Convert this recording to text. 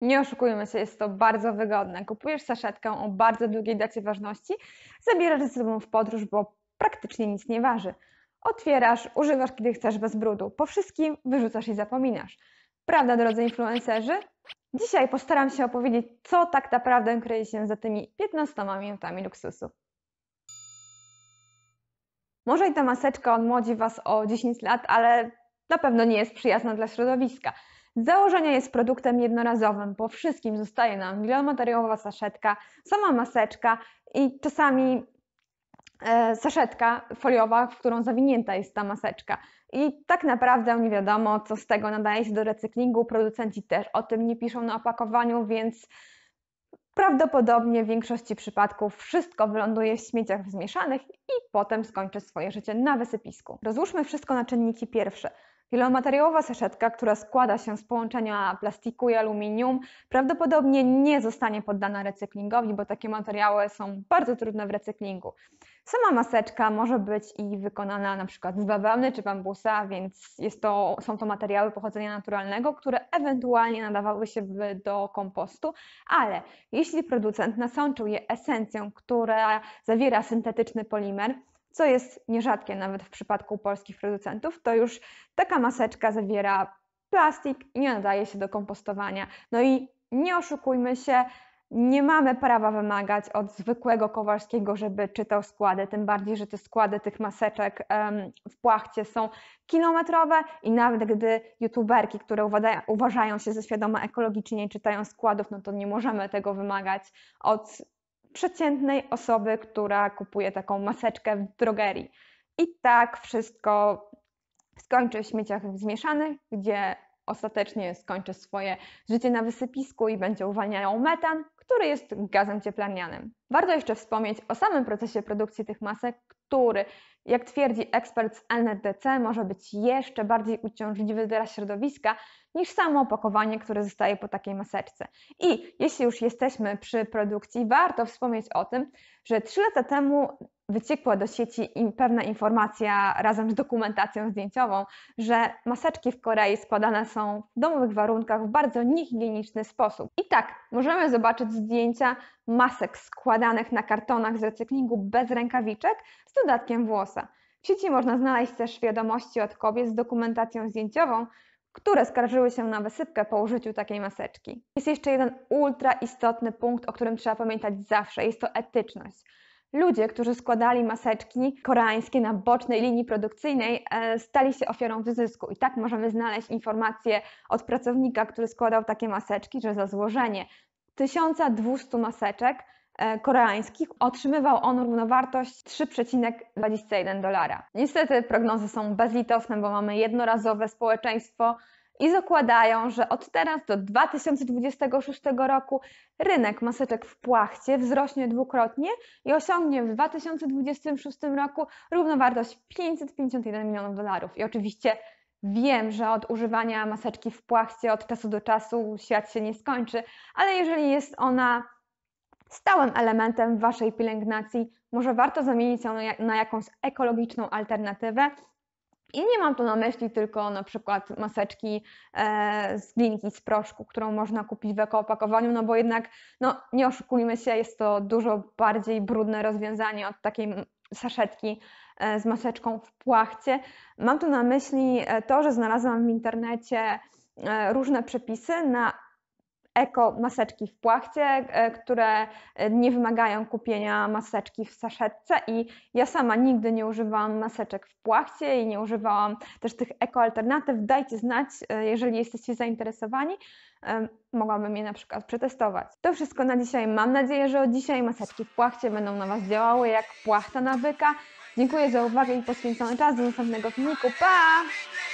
Nie oszukujmy się, jest to bardzo wygodne. Kupujesz saszetkę o bardzo długiej dacie ważności, zabierasz ze sobą w podróż, bo praktycznie nic nie waży. Otwierasz, używasz kiedy chcesz bez brudu. Po wszystkim wyrzucasz i zapominasz. Prawda, drodzy influencerzy? Dzisiaj postaram się opowiedzieć, co tak naprawdę kryje się za tymi 15 minutami luksusu. Może i ta maseczka odmłodzi Was o 10 lat, ale na pewno nie jest przyjazna dla środowiska. Z założenia jest produktem jednorazowym, bo wszystkim zostaje nam wielomateriałowa saszetka, sama maseczka i czasami e, saszetka foliowa, w którą zawinięta jest ta maseczka. I tak naprawdę nie wiadomo, co z tego nadaje się do recyklingu. Producenci też o tym nie piszą na opakowaniu, więc prawdopodobnie w większości przypadków wszystko wyląduje w śmieciach zmieszanych i potem skończy swoje życie na wysypisku. Rozłóżmy wszystko na czynniki pierwsze. Wielomateriałowa saszetka, która składa się z połączenia plastiku i aluminium, prawdopodobnie nie zostanie poddana recyklingowi, bo takie materiały są bardzo trudne w recyklingu. Sama maseczka może być i wykonana na przykład z bawełny czy bambusa, więc to, są to materiały pochodzenia naturalnego, które ewentualnie nadawały się do kompostu, ale jeśli producent nasączył je esencją, która zawiera syntetyczny polimer, co jest nierzadkie nawet w przypadku polskich producentów, to już taka maseczka zawiera plastik i nie nadaje się do kompostowania. No i nie oszukujmy się, nie mamy prawa wymagać od zwykłego Kowalskiego, żeby czytał składy, tym bardziej, że te składy tych maseczek w płachcie są kilometrowe i nawet gdy youtuberki, które uważają się za świadome ekologicznie czytają składów, no to nie możemy tego wymagać od przeciętnej osoby, która kupuje taką maseczkę w drogerii. I tak wszystko skończy w śmieciach zmieszanych, gdzie ostatecznie skończy swoje życie na wysypisku i będzie uwalniał metan, który jest gazem cieplarnianym. Warto jeszcze wspomnieć o samym procesie produkcji tych masek, który, jak twierdzi ekspert z NRDC, może być jeszcze bardziej uciążliwy dla środowiska niż samo opakowanie, które zostaje po takiej maseczce. I jeśli już jesteśmy przy produkcji, warto wspomnieć o tym, że 3 lata temu wyciekła do sieci pewna informacja razem z dokumentacją zdjęciową, że maseczki w Korei składane są w domowych warunkach w bardzo niehigieniczny sposób. I tak, możemy zobaczyć zdjęcia masek składanych na kartonach z recyklingu bez rękawiczek z dodatkiem włosa. W sieci można znaleźć też wiadomości od kobiet z dokumentacją zdjęciową, które skarżyły się na wysypkę po użyciu takiej maseczki. Jest jeszcze jeden ultra istotny punkt, o którym trzeba pamiętać zawsze, jest to etyczność. Ludzie, którzy składali maseczki koreańskie na bocznej linii produkcyjnej, e, stali się ofiarą wyzysku. I tak możemy znaleźć informację od pracownika, który składał takie maseczki, że za złożenie 1200 maseczek e, koreańskich otrzymywał on równowartość 3,21 dolara. Niestety prognozy są bezlitosne, bo mamy jednorazowe społeczeństwo, i zakładają, że od teraz do 2026 roku rynek maseczek w płachcie wzrośnie dwukrotnie i osiągnie w 2026 roku równowartość 551 milionów dolarów. I oczywiście Wiem, że od używania maseczki w płachcie od czasu do czasu świat się nie skończy, ale jeżeli jest ona stałym elementem waszej pielęgnacji, może warto zamienić ją na jakąś ekologiczną alternatywę i nie mam tu na myśli tylko na przykład maseczki e, z glinki, z proszku, którą można kupić w ekoopakowaniu, no bo jednak, no nie oszukujmy się, jest to dużo bardziej brudne rozwiązanie od takiej saszetki e, z maseczką w płachcie. Mam tu na myśli e, to, że znalazłam w internecie różne przepisy na eko maseczki w płachcie, e, które e, nie wymagają kupienia maseczki w saszetce i ja sama nigdy nie używałam maseczek w płachcie i nie używałam też tych ekoalternatyw. Dajcie znać, e, jeżeli jesteście zainteresowani, mogłabym je na przykład przetestować. To wszystko na dzisiaj. Mam nadzieję, że od dzisiaj maseczki w płachcie będą na Was działały jak płachta nawyka. Dziękuję za uwagę i poświęcony czas do następnego filmiku. Pa!